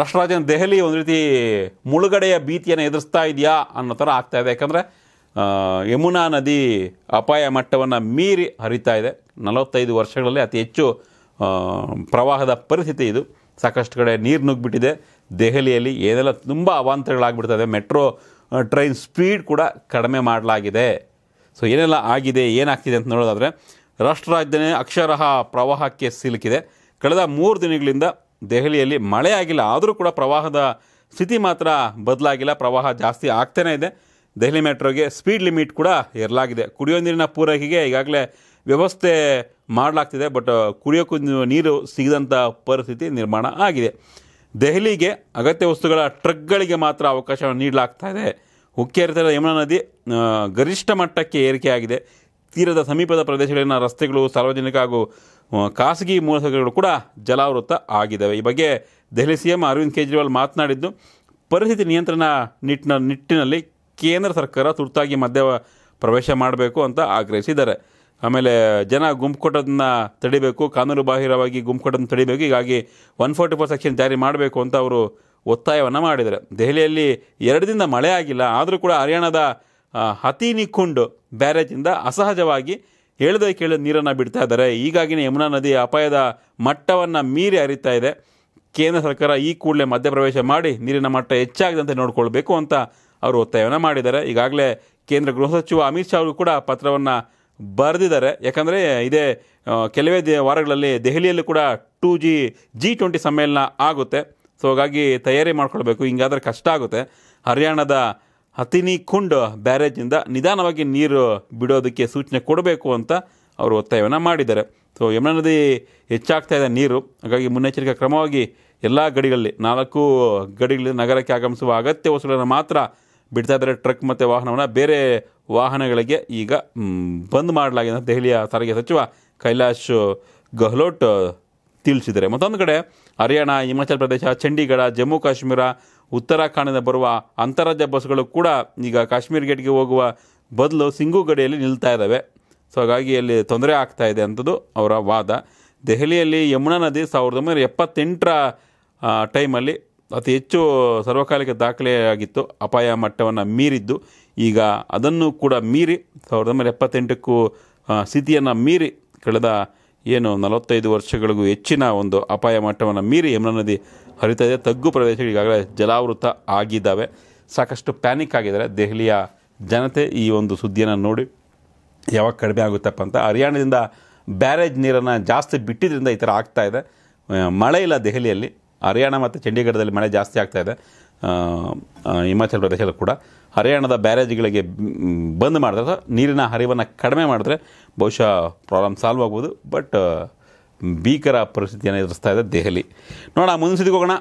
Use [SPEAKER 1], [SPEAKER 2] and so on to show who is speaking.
[SPEAKER 1] ರಾಷ್ಟ್ರರಾಜನ ದೆಹಲಿ ಒಂದು ರೀತಿ ಮುಳುಗಡೆಯ ಭೀತಿಯನ್ನು ಎದುರಿಸ್ತಾ ಇದೆಯಾ ಅನ್ನೋ ಥರ ಆಗ್ತಾ ಇದೆ ಯಾಕಂದರೆ ಯಮುನಾ ನದಿ ಅಪಾಯ ಮಟ್ಟವನ್ನು ಮೀರಿ ಹರಿತಾ ಇದೆ ನಲವತ್ತೈದು ವರ್ಷಗಳಲ್ಲಿ ಅತಿ ಹೆಚ್ಚು ಪ್ರವಾಹದ ಪರಿಸ್ಥಿತಿ ಇದು ಸಾಕಷ್ಟು ಕಡೆ ನೀರು ನುಗ್ಗಿಬಿಟ್ಟಿದೆ ದೆಹಲಿಯಲ್ಲಿ ಏನೆಲ್ಲ ತುಂಬ ಅವಾಂತರಗಳಾಗ್ಬಿಡ್ತದೆ ಮೆಟ್ರೋ ಟ್ರೈನ್ ಸ್ಪೀಡ್ ಕೂಡ ಕಡಿಮೆ ಮಾಡಲಾಗಿದೆ ಸೊ ಏನೆಲ್ಲ ಆಗಿದೆ ಏನಾಗ್ತಿದೆ ಅಂತ ನೋಡೋದಾದರೆ ರಾಷ್ಟ್ರ ರಾಜಧಾನಿ ಅಕ್ಷರಹ ಪ್ರವಾಹಕ್ಕೆ ಸಿಲುಕಿದೆ ಕಳೆದ ಮೂರು ದಿನಗಳಿಂದ ದೆಹಲಿಯಲ್ಲಿ ಮಳೆ ಆಗಿಲ್ಲ ಆದರೂ ಕೂಡ ಪ್ರವಾಹದ ಸ್ಥಿತಿ ಮಾತ್ರ ಬದಲಾಗಿಲ್ಲ ಪ್ರವಾಹ ಜಾಸ್ತಿ ಆಗ್ತಾನೇ ಇದೆ ದೆಹಲಿ ಮೆಟ್ರೋಗೆ ಸ್ಪೀಡ್ ಲಿಮಿಟ್ ಕೂಡ ಇರಲಾಗಿದೆ ಕುಡಿಯೋ ನೀರಿನ ಪೂರೈಕೆಗೆ ಈಗಾಗಲೇ ವ್ಯವಸ್ಥೆ ಮಾಡಲಾಗ್ತಿದೆ ಬಟ್ ಕುಡಿಯೋಕ್ಕೂ ನೀರು ಸಿಗದಂಥ ಪರಿಸ್ಥಿತಿ ನಿರ್ಮಾಣ ಆಗಿದೆ ದೆಹಲಿಗೆ ಅಗತ್ಯ ವಸ್ತುಗಳ ಟ್ರಕ್ಗಳಿಗೆ ಮಾತ್ರ ಅವಕಾಶವನ್ನು ನೀಡಲಾಗ್ತಾ ಇದೆ ಯಮುನಾ ನದಿ ಗರಿಷ್ಠ ಮಟ್ಟಕ್ಕೆ ಏರಿಕೆಯಾಗಿದೆ ತೀರದ ಸಮೀಪದ ಪ್ರದೇಶಗಳಲ್ಲಿನ ರಸ್ತೆಗಳು ಸಾರ್ವಜನಿಕ ಹಾಗೂ ಖಾಸಗಿ ಮೂಲಸೌಕರ್ಯಗಳು ಕೂಡ ಜಲಾವೃತ ಆಗಿದ್ದಾವೆ ಈ ಬಗ್ಗೆ ದೆಹಲಿ ಸಿ ಎಂ ಅರವಿಂದ್ ಕೇಜ್ರಿವಾಲ್ ಮಾತನಾಡಿದ್ದು ಪರಿಸ್ಥಿತಿ ನಿಯಂತ್ರಣ ನಿಟ್ಟಿನ ನಿಟ್ಟಿನಲ್ಲಿ ಕೇಂದ್ರ ಸರ್ಕಾರ ತುರ್ತಾಗಿ ಮಧ್ಯ ಪ್ರವೇಶ ಮಾಡಬೇಕು ಅಂತ ಆಗ್ರಹಿಸಿದ್ದಾರೆ ಆಮೇಲೆ ಜನ ಗುಂಪು ತಡಿಬೇಕು ಕಾನೂನು ಬಾಹಿರವಾಗಿ ಗುಂಪು ತಡಿಬೇಕು ಹೀಗಾಗಿ ಒನ್ ಫೋರ್ಟಿ ಫೋರ್ ಸೆಕ್ಷನ್ ಜಾರಿ ಮಾಡಬೇಕು ಅಂತ ಅವರು ಒತ್ತಾಯವನ್ನು ಮಾಡಿದ್ದಾರೆ ದೆಹಲಿಯಲ್ಲಿ ಎರಡು ದಿನ ಮಳೆ ಆಗಿಲ್ಲ ಆದರೂ ಕೂಡ ಹರಿಯಾಣದ ಹತಿ ನಿಖುಂಡ್ ಬ್ಯಾರೇಜಿಂದ ಅಸಹಜವಾಗಿ ಹೇಳದೆ ಕೇಳಿದ ನೀರನ್ನು ಬಿಡ್ತಾ ಇದ್ದಾರೆ ಈಗಾಗಿನೇ ಯಮುನಾ ನದಿ ಅಪಾಯದ ಮಟ್ಟವನ್ನು ಮೀರಿ ಅರಿತಾ ಇದೆ ಕೇಂದ್ರ ಸರ್ಕಾರ ಈ ಕೂಡಲೇ ಮಧ್ಯಪ್ರವೇಶ ಮಾಡಿ ನೀರಿನ ಮಟ್ಟ ಹೆಚ್ಚಾಗದಂತೆ ನೋಡಿಕೊಳ್ಬೇಕು ಅಂತ ಅವರು ಒತ್ತಾಯವನ್ನು ಮಾಡಿದ್ದಾರೆ ಈಗಾಗಲೇ ಕೇಂದ್ರ ಗೃಹ ಸಚಿವ ಅಮಿತ್ ಶಾ ಅವರು ಕೂಡ ಪತ್ರವನ್ನು ಬರೆದಿದ್ದಾರೆ ಯಾಕಂದರೆ ಇದೇ ಕೆಲವೇ ದೇ ವಾರಗಳಲ್ಲಿ ದೆಹಲಿಯಲ್ಲೂ ಕೂಡ ಟೂ ಜಿ ಜಿ ಟ್ವೆಂಟಿ ಸಮ್ಮೇಳನ ಆಗುತ್ತೆ ಸೊ ಹಾಗಾಗಿ ತಯಾರಿ ಮಾಡ್ಕೊಳ್ಬೇಕು ಹಿಂಗಾದರೆ ಕಷ್ಟ ಆಗುತ್ತೆ ಹರಿಯಾಣದ ಹತಿನಿ ಕುಂಡ್ ಬ್ಯಾರೇಜಿಂದ ನಿಧಾನವಾಗಿ ನೀರು ಬಿಡೋದಕ್ಕೆ ಸೂಚನೆ ಕೊಡಬೇಕು ಅಂತ ಅವರು ಒತ್ತಾಯವನ್ನು ಮಾಡಿದ್ದಾರೆ ಸೊ ಯಮುನಾ ನದಿ ಹೆಚ್ಚಾಗ್ತಾ ಇದೆ ನೀರು ಹಾಗಾಗಿ ಮುನ್ನೆಚ್ಚರಿಕೆ ಕ್ರಮವಾಗಿ ಎಲ್ಲ ಗಡಿಗಳಲ್ಲಿ ನಾಲ್ಕು ಗಡಿಗಳಲ್ಲಿ ನಗರಕ್ಕೆ ಆಗಮಿಸುವ ಅಗತ್ಯ ವಸ್ತುಗಳನ್ನು ಮಾತ್ರ ಬಿಡ್ತಾ ಇದ್ದಾರೆ ಟ್ರಕ್ ಮತ್ತು ವಾಹನವನ್ನು ಬೇರೆ ವಾಹನಗಳಿಗೆ ಈಗ ಬಂದ್ ಮಾಡಲಾಗಿದೆ ಅಂತ ದೆಹಲಿಯ ಸಾರಿಗೆ ಸಚಿವ ಕೈಲಾಶ್ ಗೆಹ್ಲೋಟ್ ತಿಳಿಸಿದ್ದಾರೆ ಮತ್ತೊಂದು ಕಡೆ ಹರಿಯಾಣ ಹಿಮಾಚಲ ಪ್ರದೇಶ ಚಂಡೀಗಢ ಜಮ್ಮು ಕಾಶ್ಮೀರ ಉತ್ತರಾಖಂಡದ ಬರುವ ಅಂತಾರಾಜ್ಯ ಬಸ್ಗಳು ಕೂಡ ಈಗ ಕಾಶ್ಮೀರ್ ಗೇಟ್ಗೆ ಹೋಗುವ ಬದಲು ಸಿಂಗು ಗಡಿಯಲ್ಲಿ ನಿಲ್ತಾ ಇದ್ದಾವೆ ಸೊ ಹಾಗಾಗಿ ಅಲ್ಲಿ ತೊಂದರೆ ಆಗ್ತಾ ಇದೆ ಅಂಥದ್ದು ಅವರ ವಾದ ದೆಹಲಿಯಲ್ಲಿ ಯಮುನಾ ನದಿ ಸಾವಿರದ ಒಂಬೈನೂರ ಎಪ್ಪತ್ತೆಂಟರ ಟೈಮಲ್ಲಿ ಅತಿ ಹೆಚ್ಚು ಸರ್ವಕಾಲಿಕ ದಾಖಲೆಯಾಗಿತ್ತು ಅಪಾಯ ಮಟ್ಟವನ್ನು ಮೀರಿದ್ದು ಈಗ ಅದನ್ನು ಕೂಡ ಮೀರಿ ಸಾವಿರದ ಒಂಬೈನೂರ ಎಪ್ಪತ್ತೆಂಟಕ್ಕೂ ಸ್ಥಿತಿಯನ್ನು ಮೀರಿ ಕಳೆದ ಏನು ನಲವತ್ತೈದು ವರ್ಷಗಳಿಗೂ ಹೆಚ್ಚಿನ ಒಂದು ಅಪಾಯ ಮಟ್ಟವನ್ನು ಮೀರಿ ಯಮುನಾ ನದಿ ಹರಿತಾ ಇದೆ ತಗ್ಗು ಈಗಾಗಲೇ ಜಲಾವೃತ ಆಗಿದ್ದಾವೆ ಸಾಕಷ್ಟು ಪ್ಯಾನಿಕ್ ಆಗಿದ್ದಾರೆ ದೆಹಲಿಯ ಜನತೆ ಈ ಒಂದು ಸುದ್ದಿಯನ್ನು ನೋಡಿ ಯಾವಾಗ ಕಡಿಮೆ ಆಗುತ್ತಪ್ಪ ಅಂತ ಹರಿಯಾಣದಿಂದ ಬ್ಯಾರೇಜ್ ನೀರನ್ನು ಜಾಸ್ತಿ ಬಿಟ್ಟಿದ್ದರಿಂದ ಈ ಥರ ಆಗ್ತಾಯಿದೆ ಮಳೆ ಇಲ್ಲ ದೆಹಲಿಯಲ್ಲಿ ಹರಿಯಾಣ ಮತ್ತು ಚಂಡೀಗಢದಲ್ಲಿ ಮಳೆ ಜಾಸ್ತಿ ಆಗ್ತಾಯಿದೆ ಹಿಮಾಚಲ ಪ್ರದೇಶದಲ್ಲೂ ಕೂಡ ಹರಿಯಾಣದ ಬ್ಯಾರೇಜ್ಗಳಿಗೆ ಬಂದ್ ಮಾಡಿದ್ರೆ ನೀರಿನ ಹರಿವನ್ನು ಕಡಿಮೆ ಮಾಡಿದ್ರೆ ಬಹುಶಃ ಪ್ರಾಬ್ಲಮ್ ಸಾಲ್ವ್ ಆಗ್ಬೋದು ಬಟ್ ಭೀಕರ ಪರಿಸ್ಥಿತಿಯನ್ನು ಎದುರಿಸ್ತಾ ಇದೆ ದೆಹಲಿ ನೋಡೋಣ ಮುಂದಿನ ಸುದ್ದಿಗೆ ಹೋಗೋಣ